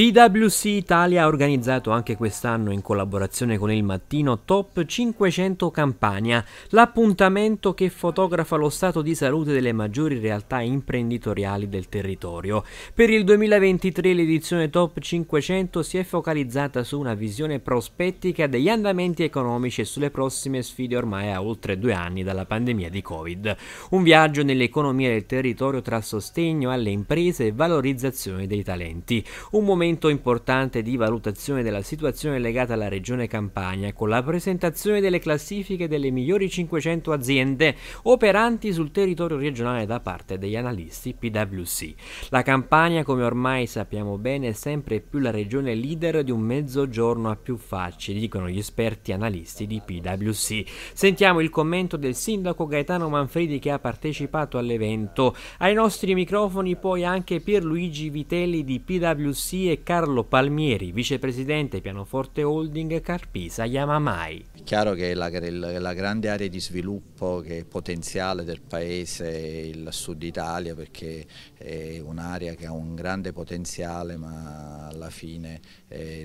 PwC Italia ha organizzato anche quest'anno in collaborazione con il Mattino Top 500 Campania, l'appuntamento che fotografa lo stato di salute delle maggiori realtà imprenditoriali del territorio. Per il 2023 l'edizione Top 500 si è focalizzata su una visione prospettica degli andamenti economici e sulle prossime sfide ormai a oltre due anni dalla pandemia di Covid. Un viaggio nell'economia del territorio tra sostegno alle imprese e valorizzazione dei talenti. Un momento momento importante di valutazione della situazione legata alla regione Campania con ecco, la presentazione delle classifiche delle migliori 500 aziende operanti sul territorio regionale da parte degli analisti PwC. La Campania, come ormai sappiamo bene, è sempre più la regione leader di un mezzogiorno a più facce, dicono gli esperti analisti di PwC. Sentiamo il commento del sindaco Gaetano Manfredi che ha partecipato all'evento. Ai nostri microfoni poi anche Pierluigi Vitelli di PwC e Carlo Palmieri, vicepresidente pianoforte holding Carpisa Yamamai. È chiaro che la, la grande area di sviluppo che è potenziale del paese è il sud Italia perché è un'area che ha un grande potenziale ma alla fine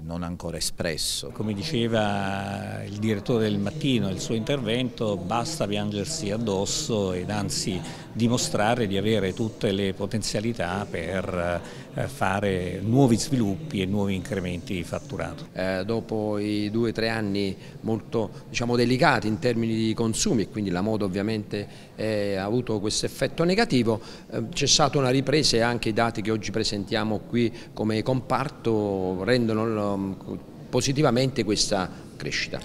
non ancora espresso. Come diceva il direttore del mattino, nel suo intervento basta piangersi addosso ed anzi dimostrare di avere tutte le potenzialità per eh, fare nuovi sviluppi sviluppi e nuovi incrementi di fatturato. Eh, dopo i due o tre anni molto diciamo, delicati in termini di consumi e quindi la moda ovviamente eh, ha avuto questo effetto negativo, eh, c'è stata una ripresa e anche i dati che oggi presentiamo qui come comparto rendono ehm, positivamente questa crescita.